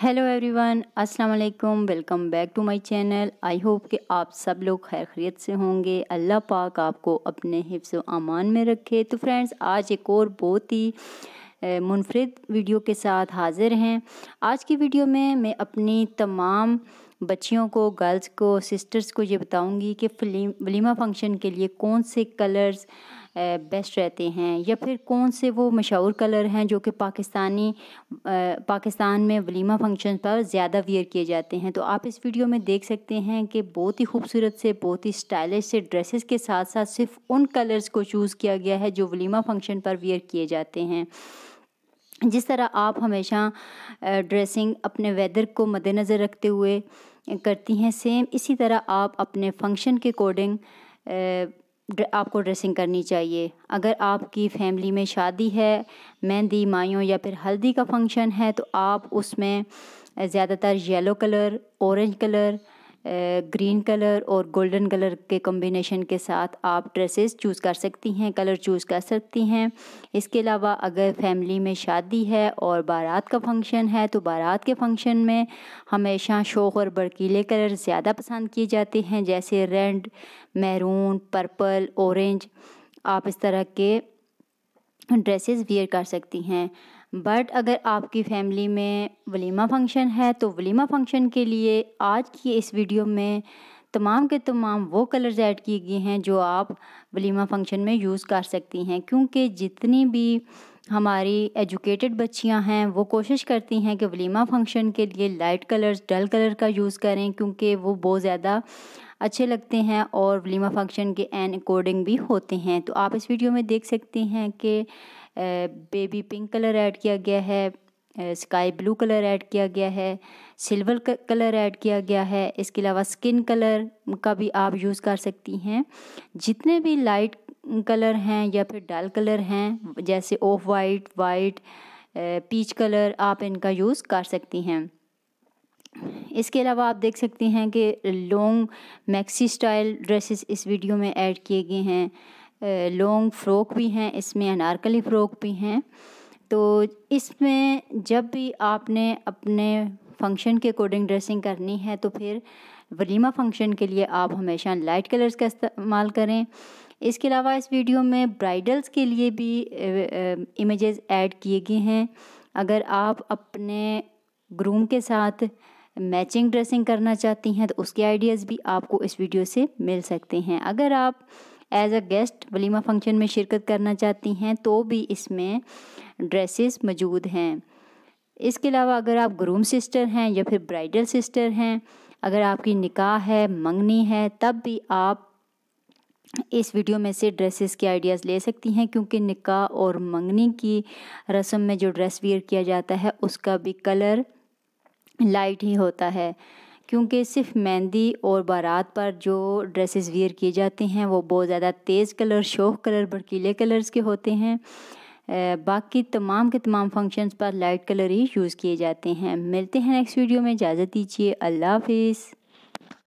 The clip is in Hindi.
हेलो एवरीवन अस्सलाम वालेकुम welcome back to my channel I hope कि आप सब लोग खैर से होंगे अल्लाह पाक आपको अपने हिफ्स अमान में रखे तो फ्रेंड्स आज एक और बहुत ही मुनफरद वीडियो के साथ हाज़िर हैं आज की वीडियो में मैं अपनी तमाम बच्चियों को गर्ल्स को सिस्टर्स को ये बताऊंगी कि फिलीम वलीमा फंक्शन के लिए कौन से कलर्स बेस्ट रहते हैं या फिर कौन से वो मशहूर कलर हैं जो कि पाकिस्तानी पाकिस्तान में वलीमा फंक्शन पर ज़्यादा वियर किए जाते हैं तो आप इस वीडियो में देख सकते हैं कि बहुत ही खूबसूरत से बहुत ही स्टाइलिश से ड्रेसेस के साथ साथ सिर्फ उन कलर्स को चूज़ किया गया है जो वलीमा फंक्शन पर वियर किए जाते हैं जिस तरह आप हमेशा ड्रेसिंग अपने वेदर को मद्देनज़र रखते हुए करती हैं सेम इसी तरह आप अपने फंक्शन के अकॉर्डिंग आपको ड्रेसिंग करनी चाहिए अगर आपकी फैमिली में शादी है मेहंदी मायों या फिर हल्दी का फंक्शन है तो आप उसमें ज़्यादातर yellow colour orange colour green colour और गोल्डन कलर के कॉम्बिनेशन के साथ आप ड्रेसेस चूज़ कर सकती हैं कलर चूज़ कर सकती हैं इसके अलावा अगर फैमिली में शादी है और बारात का फंक्शन है तो बारात के फंक्शन में हमेशा शोख और बर्कीले कलर ज़्यादा पसंद किए जाते हैं जैसे रेड मैरून पर्पल औरेंज आप इस तरह के ड्रेसेस वेयर कर सकती हैं बट अगर आपकी फैमिली में वलीमा फंक्शन है तो वलीमा फंक्शन के लिए आज की इस वीडियो में तमाम के तमाम वो कलर्स ऐड किए गए हैं जो आप वलीमा फ़ंक्शन में यूज़ कर सकती हैं क्योंकि जितनी भी हमारी एजुकेटेड बच्चियां हैं वो कोशिश करती हैं कि वलीमा फ़ंक्शन के लिए लाइट कलर्स डल कलर का यूज़ करें क्योंकि वो बहुत ज़्यादा अच्छे लगते हैं और वलीमा फ़ंक्शन के एन अकॉर्डिंग भी होते हैं तो आप इस वीडियो में देख सकते हैं कि बेबी पिंक कलर ऐड किया गया है स्काई ब्लू कलर ऐड किया गया है सिल्वर कलर ऐड किया गया है इसके अलावा स्किन कलर का भी आप यूज़ कर सकती हैं जितने भी लाइट कलर हैं या फिर डार्क कलर हैं जैसे off white white peach colour आप इनका यूज़ कर सकती हैं इसके अलावा आप देख सकती हैं कि लॉन्ग मैक्सी स्टाइल ड्रेसेस इस वीडियो में ऐड किए गए हैं लॉन्ग फ्रॉक भी हैं इसमें अनारकली फ्रॉक भी हैं तो इसमें जब भी आपने अपने फंक्शन के अकॉर्डिंग ड्रेसिंग करनी है तो फिर वलीमा फंक्शन के लिए आप हमेशा लाइट कलर्स का इस्तेमाल करें इसके अलावा इस वीडियो में ब्राइडल्स के लिए भी इमेजेस ऐड किए गए हैं अगर आप अपने ग्रूम के साथ मैचिंग ड्रेसिंग करना चाहती हैं तो उसके आइडियाज़ भी आपको इस वीडियो से मिल सकते हैं अगर आप एज अ गेस्ट वलीमा फंक्शन में शिरकत करना चाहती हैं तो भी इसमें ड्रेसेस मौजूद हैं इसके अलावा अगर आप ग्रूम सिस्टर हैं या फिर ब्राइडल सिस्टर हैं अगर आपकी निकाह है मंगनी है तब भी आप इस वीडियो में से ड्रेसेस के आइडियाज़ ले सकती हैं क्योंकि निकाह और मंगनी की रस्म में जो ड्रेस वेयर किया जाता है उसका भी कलर लाइट ही होता है क्योंकि सिर्फ मेहंदी और बारात पर जो ड्रेसेस वियर किए जाते हैं वो बहुत ज़्यादा तेज़ कलर शोख कलर भड़कीले कलर्स के होते हैं बाकी तमाम के तमाम फंक्शंस पर लाइट कलर ही यूज़ किए जाते हैं मिलते हैं नेक्स्ट वीडियो में इजाज़त दीजिए अल्लाह हाफिज़